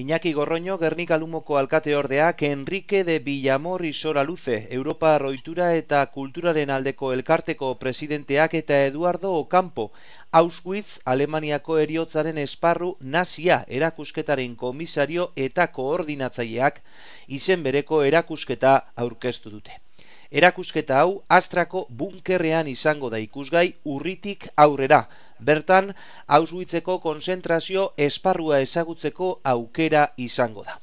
Iñaki Gorroño, Gernika Lumoko alkate ordeak, Enrique de Villamor y Sora Luce, Europa Roitura eta Kulturaren aldeko elkarteko presidenteak eta Eduardo Ocampo, Auschwitz, Alemaniako eriotzaren esparru, Nazia, erakusketaren komisario eta koordinatzaileak, izen bereko erakusketa aurkeztu dute. Erakusketa hau, astrako bunkerrean izango da ikusgai, urritik aurrera, bertan Auschwitzeko konzentrazio esparrua ezagutzeko aukera izango da.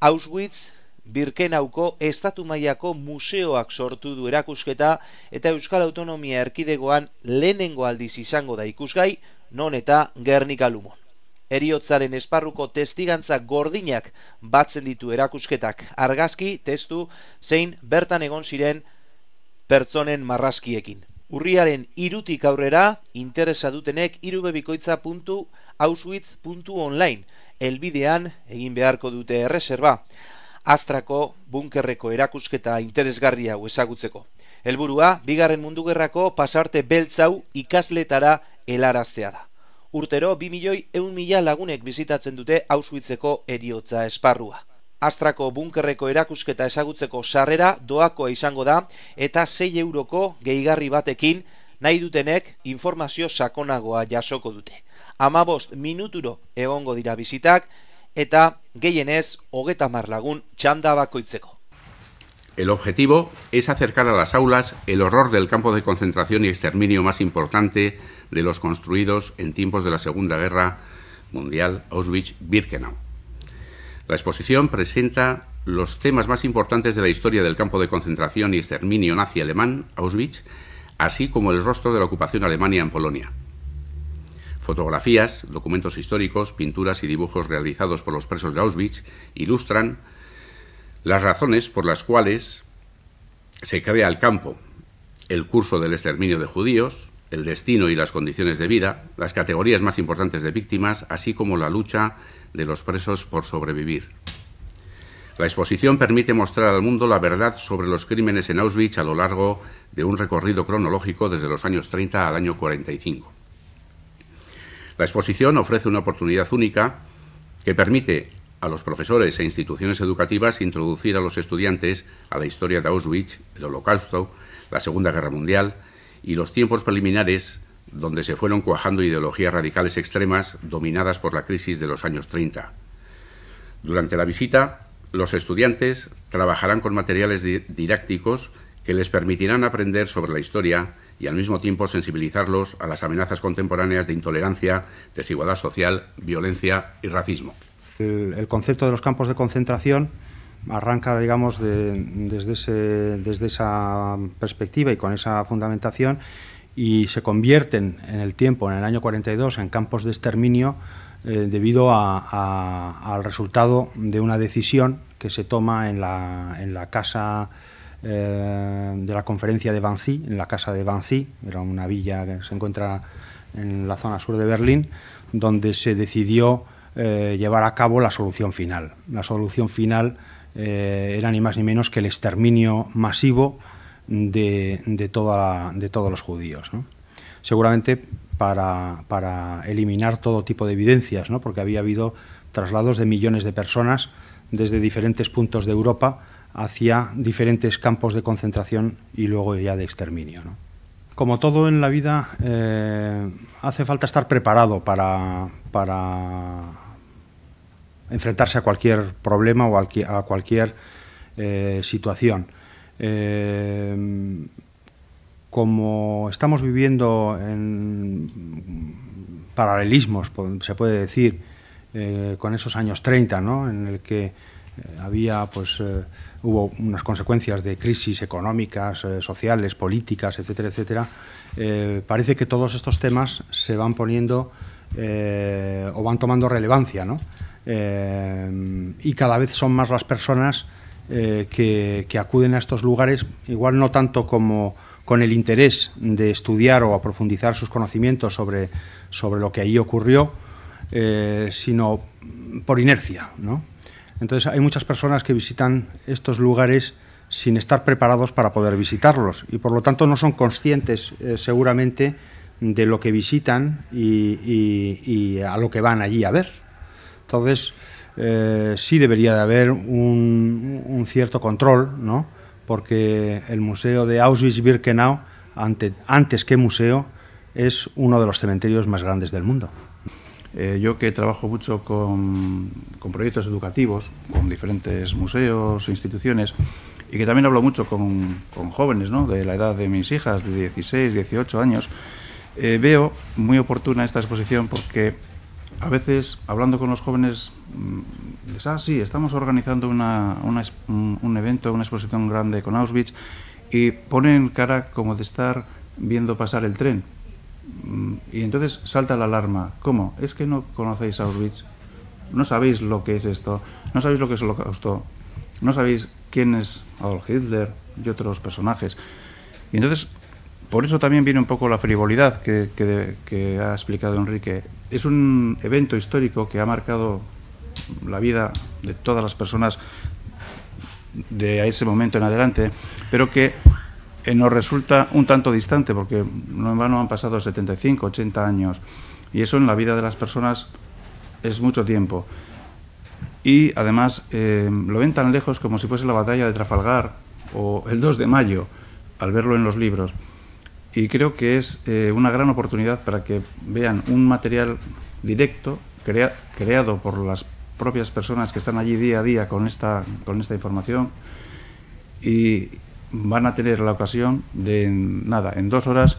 Auschwitz Birkenauko estatu mailako museoak sortu du erakusketa eta Euskal Autonomia Erkidegoan lehenengo aldiz izango da ikusgai non eta Gernika lumon. Eriotzaren esparruko testigantza gordinak batzen ditu erakusketak argazki testu zein bertan egon ziren pertsonen marrazkiekin. Urriaren irutik aurrera, interesa dutenek irubebikoitza.auswitz.online elbidean egin beharko dute erreserba. Astrako bunkerreko erakusketa interesgarria ezagutzeko. Helburua, bigarren mundu gerrako pasarte beltzau ikasletara helaraztea da. Urtero, 2 milioi eun lagunek bizitatzen dute Auschwitzeko eriotza esparrua. Astrako bunkerreko erakusketa ezagutzeko sarrera doako izango da eta 6 euroko gehigarri batekin nahi dutenek informazio sakonagoa jasoko dute. Amabost minuturo egongo dira bizitak eta gehienez hogeta lagun txanda bakoitzeko. El objetivo es acercar a las aulas el horror del campo de concentración y exterminio más importante de los construidos en tiempos de la Segunda Guerra Mundial, Auschwitz-Birkenau. La exposición presenta los temas más importantes de la historia del campo de concentración y exterminio nazi alemán, Auschwitz, así como el rostro de la ocupación alemania en Polonia. Fotografías, documentos históricos, pinturas y dibujos realizados por los presos de Auschwitz ilustran las razones por las cuales se crea el campo, el curso del exterminio de judíos, el destino y las condiciones de vida, las categorías más importantes de víctimas, así como la lucha de los presos por sobrevivir. La exposición permite mostrar al mundo la verdad sobre los crímenes en Auschwitz a lo largo de un recorrido cronológico desde los años 30 al año 45. La exposición ofrece una oportunidad única que permite a los profesores e instituciones educativas introducir a los estudiantes a la historia de Auschwitz, el Holocausto, la Segunda Guerra Mundial, y los tiempos preliminares donde se fueron cuajando ideologías radicales extremas dominadas por la crisis de los años 30. Durante la visita, los estudiantes trabajarán con materiales didácticos que les permitirán aprender sobre la historia y al mismo tiempo sensibilizarlos a las amenazas contemporáneas de intolerancia, desigualdad social, violencia y racismo. El, concepto de los campos de concentración arranca, digamos, desde, desde esa perspectiva y con esa fundamentación y se convierten en el tiempo, en el año 42, en campos de exterminio eh, debido al resultado de una decisión que se toma en la, casa eh, de la conferencia de Wannsee, en la casa de Wannsee, era una villa que se encuentra en la zona sur de Berlín, donde se decidió eh, llevar a cabo la solución final. La solución final eh, era ni más ni menos que el exterminio masivo de, toda de todos los judíos. Seguramente para, eliminar todo tipo de evidencias, porque había habido traslados de millones de personas desde diferentes puntos de Europa hacia diferentes campos de concentración y luego ya de exterminio. Como todo en la vida, eh, hace falta estar preparado para, para enfrentarse a cualquier problema o a cualquier eh, situación. Eh, como estamos viviendo en paralelismos, se puede decir, eh, con esos años 30, ¿no? en el que había, pues, hubo unas consecuencias de crisis económicas, sociales, políticas, etcétera, etcétera, parece que todos estos temas se van poniendo o van tomando relevancia. ¿no? Eh, y cada vez son más las personas eh, que, acuden a estos lugares, igual no tanto como con el interés de estudiar o a profundizar sus conocimientos sobre, lo que ahí ocurrió, eh, sino por inercia. Entonces hay muchas personas que visitan estos lugares sin estar preparados para poder visitarlos y por lo tanto no son conscientes seguramente de lo que visitan y a lo que van allí a ver. Entonces, eh, sí debería de haber un, cierto control, ¿no? porque el museo de Auschwitz-Birkenau, ante, antes que museo, es uno de los cementerios más grandes del mundo. Eh, yo que trabajo mucho con, proyectos educativos, con diferentes museos e instituciones, y que también hablo mucho con, jóvenes ¿no? de la edad de mis hijas, de 16, 18 años, eh, veo muy oportuna esta exposición porque a veces hablando con los jóvenes, mm, les, ah, sí, estamos organizando un, evento, una exposición grande con Auschwitz, y ponen cara como de estar viendo pasar el tren. Mm, y entonces salta la alarma. ¿Cómo? ¿Es que no conocéis Auschwitz? ¿No sabéis lo que es esto? ¿No sabéis lo que es holocausto? ¿No sabéis quién es Adolf Hitler y otros personajes? Y entonces por eso también viene un poco la frivolidad que, ha explicado Enrique. Es un evento histórico que ha marcado la vida de todas las personas de ese momento en adelante, pero que eh, nos resulta un tanto distante, porque no en vano han pasado 75, 80 años, y eso en la vida de las personas es mucho tiempo. Y además eh, lo ven tan lejos como si fuese la batalla de Trafalgar o el 2 de mayo, al verlo en los libros y creo que es eh, una gran oportunidad para que vean un material directo creado por las propias personas que están allí día a día con esta, con esta información y van a tener la ocasión de, nada, en dos horas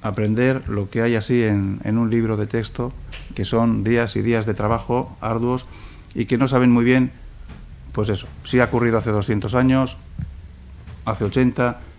aprender lo que hay así en, en un libro de texto, que son días y días de trabajo arduos y que no saben muy bien, pues eso, si ha ocurrido hace 200 años, hace 80,